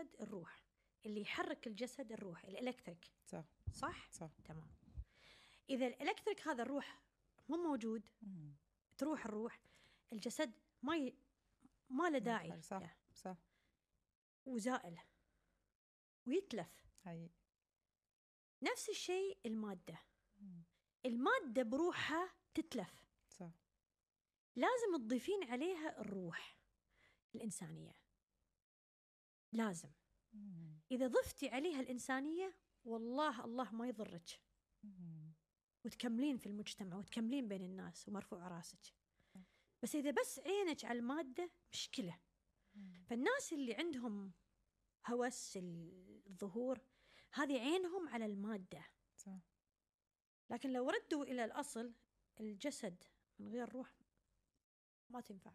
الجسد الروح اللي يحرك الجسد الروح الالكتريك صح صح صح تمام اذا الالكتريك هذا الروح مو موجود مم. تروح الروح الجسد ما ي... ما له داعي صح يعني. صح وزائل ويتلف هاي. نفس الشيء الماده مم. الماده بروحها تتلف صح لازم تضيفين عليها الروح الانسانيه لازم إذا ضفتي عليها الإنسانية والله الله ما يضرك وتكملين في المجتمع وتكملين بين الناس ومرفوع راسك بس إذا بس عينك على المادة مشكلة فالناس اللي عندهم هوس الظهور هذه عينهم على المادة صح. لكن لو ردوا إلى الأصل الجسد من غير روح ما تنفع